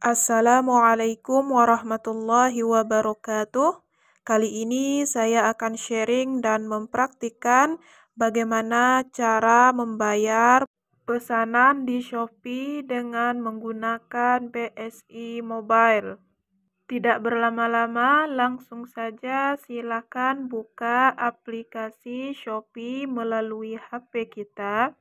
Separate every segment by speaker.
Speaker 1: Assalamualaikum warahmatullahi wabarakatuh. Kali ini saya akan sharing dan mempraktikkan bagaimana cara membayar pesanan di Shopee dengan menggunakan BSI Mobile. Tidak berlama-lama, langsung saja silakan buka aplikasi Shopee melalui HP kita.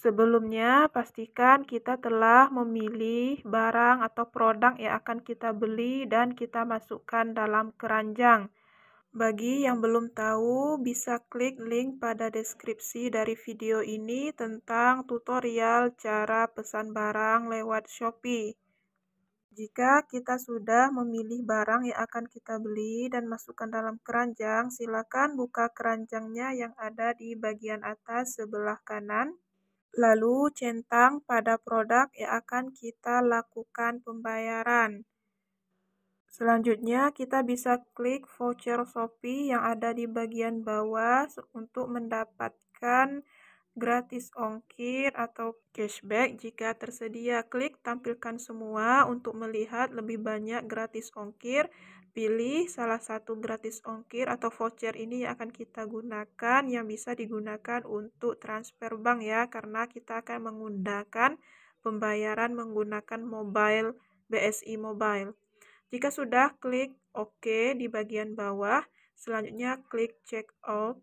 Speaker 1: Sebelumnya, pastikan kita telah memilih barang atau produk yang akan kita beli dan kita masukkan dalam keranjang. Bagi yang belum tahu, bisa klik link pada deskripsi dari video ini tentang tutorial cara pesan barang lewat Shopee. Jika kita sudah memilih barang yang akan kita beli dan masukkan dalam keranjang, silakan buka keranjangnya yang ada di bagian atas sebelah kanan. Lalu centang pada produk yang akan kita lakukan pembayaran. Selanjutnya, kita bisa klik voucher Shopee yang ada di bagian bawah untuk mendapatkan gratis ongkir atau cashback jika tersedia. Klik tampilkan semua untuk melihat lebih banyak gratis ongkir. Pilih salah satu gratis ongkir atau voucher ini yang akan kita gunakan yang bisa digunakan untuk transfer bank ya karena kita akan menggunakan pembayaran menggunakan mobile BSI Mobile. Jika sudah, klik OK di bagian bawah. Selanjutnya, klik Check Out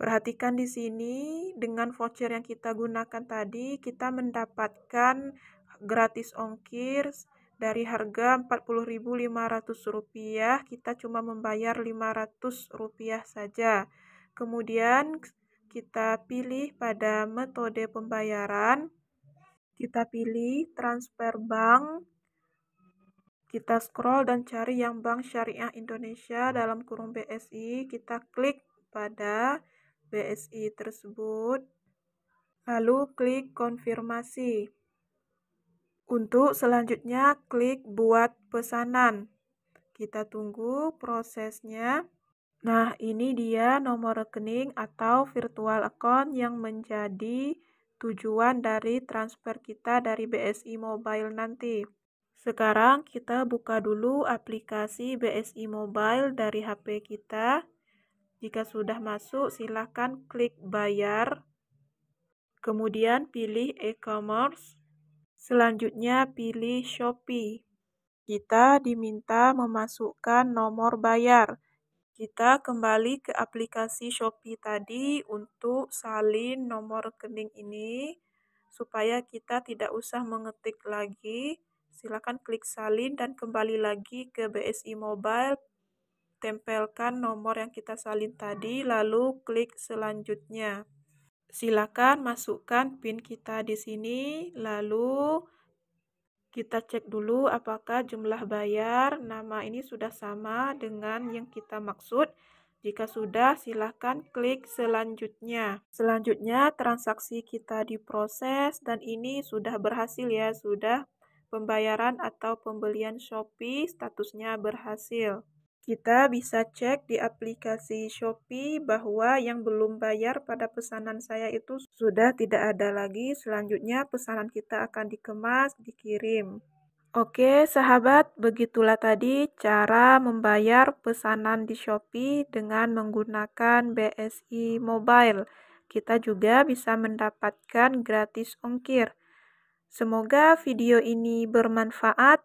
Speaker 1: Perhatikan di sini dengan voucher yang kita gunakan tadi kita mendapatkan gratis ongkir dari harga Rp40.500 kita cuma membayar Rp500 saja. Kemudian kita pilih pada metode pembayaran. Kita pilih transfer bank. Kita scroll dan cari yang Bank Syariah Indonesia dalam kurung BSI. Kita klik pada BSI tersebut, lalu klik konfirmasi. Untuk selanjutnya, klik buat pesanan. Kita tunggu prosesnya. Nah, ini dia nomor rekening atau virtual account yang menjadi tujuan dari transfer kita dari BSI Mobile nanti. Sekarang kita buka dulu aplikasi BSI Mobile dari HP kita. Jika sudah masuk, silakan klik bayar. Kemudian pilih e-commerce. Selanjutnya pilih Shopee. Kita diminta memasukkan nomor bayar. Kita kembali ke aplikasi Shopee tadi untuk salin nomor rekening ini supaya kita tidak usah mengetik lagi. Silakan klik salin dan kembali lagi ke BSI Mobile tempelkan nomor yang kita salin tadi, lalu klik selanjutnya. Silakan masukkan PIN kita di sini, lalu kita cek dulu apakah jumlah bayar nama ini sudah sama dengan yang kita maksud. Jika sudah, silakan klik selanjutnya. Selanjutnya, transaksi kita diproses dan ini sudah berhasil ya, sudah pembayaran atau pembelian Shopee statusnya berhasil. Kita bisa cek di aplikasi Shopee bahwa yang belum bayar pada pesanan saya itu sudah tidak ada lagi. Selanjutnya, pesanan kita akan dikemas, dikirim. Oke, sahabat, begitulah tadi cara membayar pesanan di Shopee dengan menggunakan BSI Mobile. Kita juga bisa mendapatkan gratis ongkir. Semoga video ini bermanfaat